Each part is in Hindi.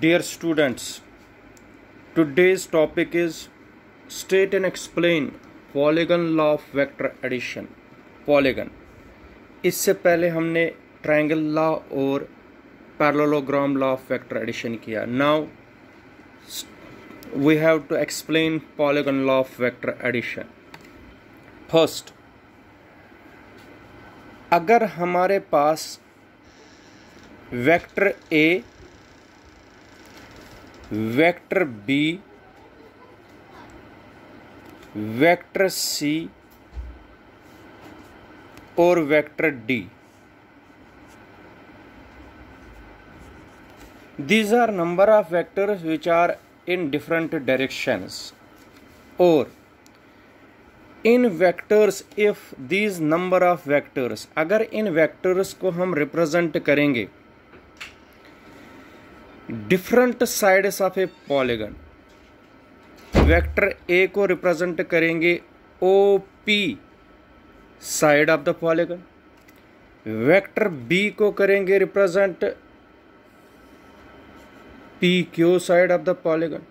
dear students today's topic is state and explain polygon law of vector addition polygon इससे पहले हमने ट्राइंगल लॉ और parallelogram law of vector addition किया now we have to explain polygon law of vector addition first अगर हमारे पास vector A vector B vector C और vector D these are number of vectors which are in different directions और इन vectors if these number of vectors अगर इन वेक्टर्स को हम रिप्रेजेंट करेंगे different sides of a polygon vector A को रिप्रेजेंट करेंगे O P side of the polygon vector B को करेंगे represent P Q side of the polygon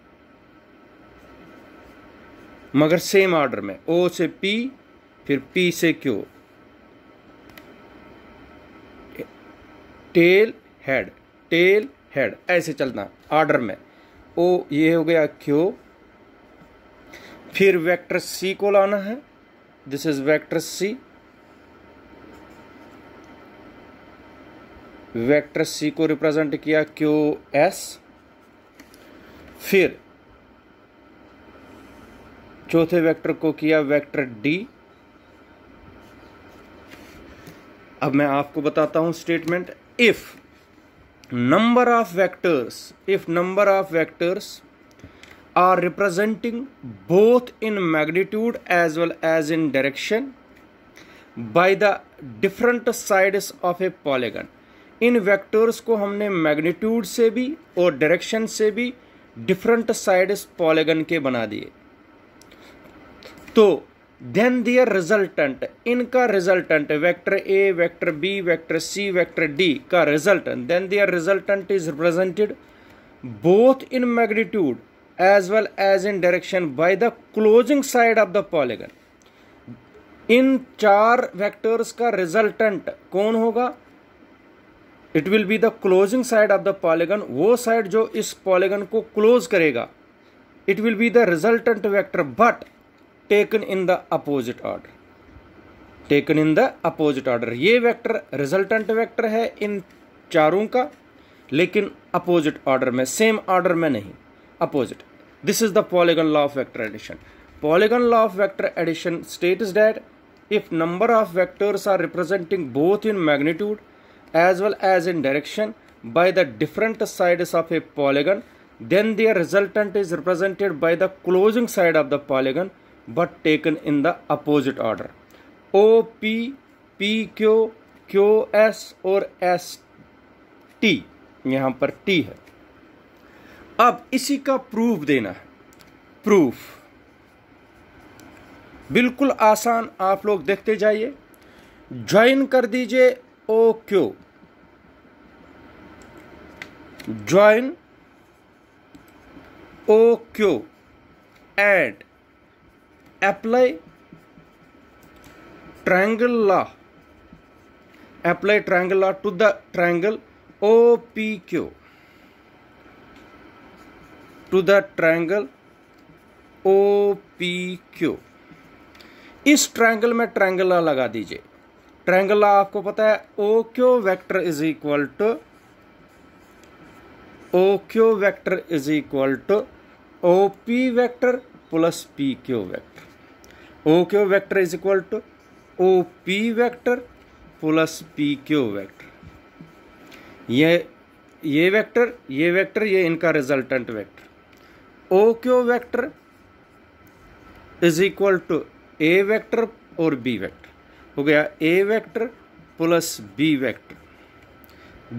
मगर सेम ऑर्डर में ओ से पी फिर पी से Q tail head tail head ऐसे चलना ऑर्डर में ओ ये हो गया क्यू फिर वेक्टर सी को लाना है this is vector C vector C को रिप्रेजेंट किया क्यू एस फिर चौथे वेक्टर को किया वेक्टर डी अब मैं आपको बताता हूं statement if number of vectors if number of vectors are representing both in magnitude as well as in direction by the different sides of a polygon इन वेक्टर्स को हमने मैग्नीट्यूड से भी और डायरेक्शन से भी डिफरेंट साइड्स पॉलीगन के बना दिए तो देन दियर रिजल्टेंट इनका resultant vector A vector B vector C vector D का resultant then their resultant is represented both in magnitude as well as in direction by the closing side of the polygon इन चार वेक्टर्स का रिजल्टेंट कौन होगा it will be the closing side of the polygon वो साइड जो इस पॉलीगन को क्लोज करेगा it will be the resultant vector but taken in the opposite order taken in the opposite order ये वैक्टर रिजल्टेंट वैक्टर है इन चारों का लेकिन अपोजिट ऑर्डर में सेम ऑर्डर में नहीं opposite this is the polygon law of vector addition polygon law of vector addition state is that if number of vectors are representing both in magnitude as well as in direction by the different side of a polygon then their resultant is represented by the closing side of the polygon but taken in the opposite order O P P Q Q S और एस टी यहां पर टी है अब इसी का प्रूफ देना है प्रूफ बिल्कुल आसान आप लोग देखते जाइए ज्वाइन कर दीजिए O Q join O Q and triangle triangle to the triangle O P Q to the triangle O P Q इस ट्रायंगल में ट्रायंगल लॉ लगा दीजिए ट्रायंगल लॉ आपको पता है O Q vector is equal to O Q vector is equal to O P vector plus P Q vector O Q vector is equal to O P vector plus P Q vector ये ये वेक्टर ये वेक्टर ये इनका resultant vector O Q vector is equal to A vector और बी वेक्टर हो गया A vector plus B vector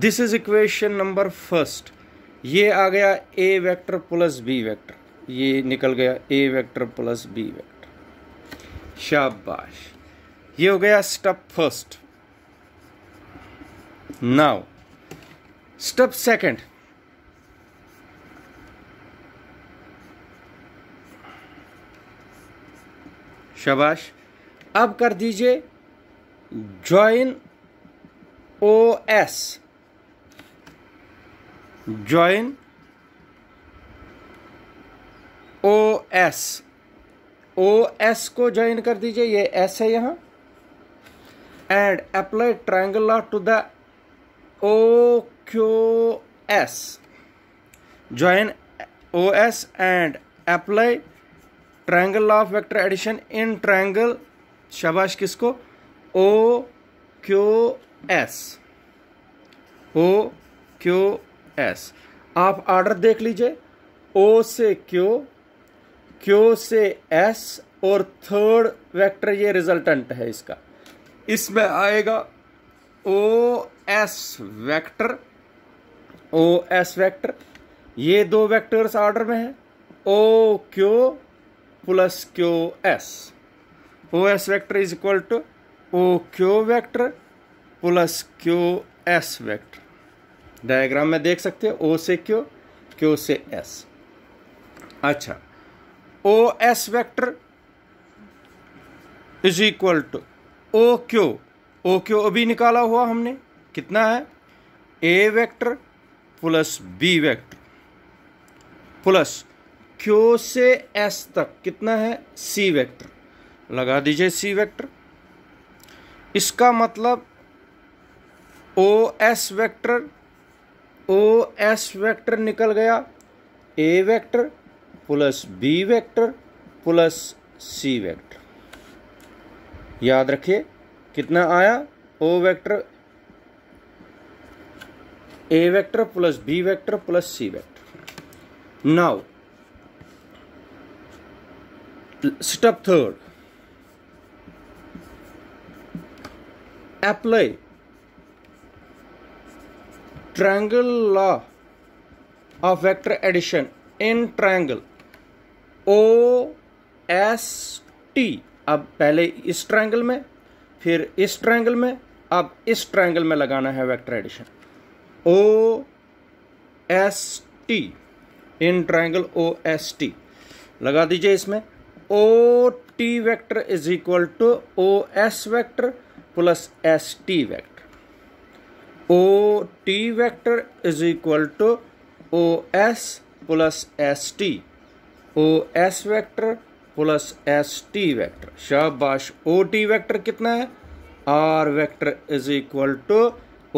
this is equation number first ये आ गया A vector plus B vector ये निकल गया A vector plus B vector शाबाश ये हो गया step first now step second शाबाश अब कर दीजिए join O S join O S O S को ज्वाइन कर दीजिए ये एस है यहाँ and apply triangle law to the O Q S join O S and apply triangle law of vector addition in triangle किस किसको O Q S O Q S आप ऑर्डर देख लीजिए ओ से क्यू क्यू से एस और थर्ड वेक्टर ये रिजल्टेंट है इसका इसमें आएगा O S vector O S vector ये दो वेक्टर्स ऑर्डर में है O Q plus Q S O S vector is equal to O Q vector plus Q S vector diagram में देख सकते हो ओ से क्यू क्यू से एस अच्छा O S vector is equal to O Q O Q अभी निकाला हुआ हमने कितना है A vector plus B vector plus Q से एस तक कितना है सी वैक्टर लगा दीजिए सी वैक्टर इसका मतलब O S vector O S vector निकल गया A vector plus B vector plus C vector याद रखिए कितना आया O vector A vector plus B vector plus C vector now step third apply triangle law of vector addition in triangle O S T अब पहले इस ट्रैंगल में फिर इस ट्रैंगल में अब इस ट्रैंगल में लगाना है vector addition O S T in triangle O S T लगा दीजिए इसमें O T vector is equal to O S vector plus S T vector O T vector is equal to O S plus S T O S vector plus S T vector शाबाश ओ टी वैक्टर कितना है R vector is equal to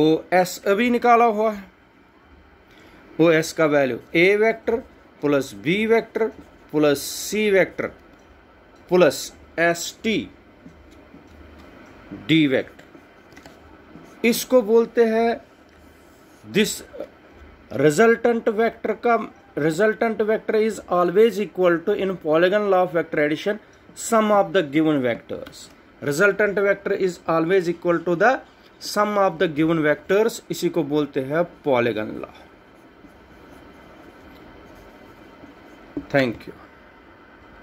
O S अभी निकाला हुआ है ओ एस का वैल्यू ए vector plus B vector plus C vector plus S T D vector इसको बोलते हैं दिस रिजल्टेंट वैक्टर का resultant vector is always equal to in polygon law of vector addition sum of the given vectors resultant vector is always equal to the sum of the given vectors इसी को बोलते हैं polygon law थैंक यू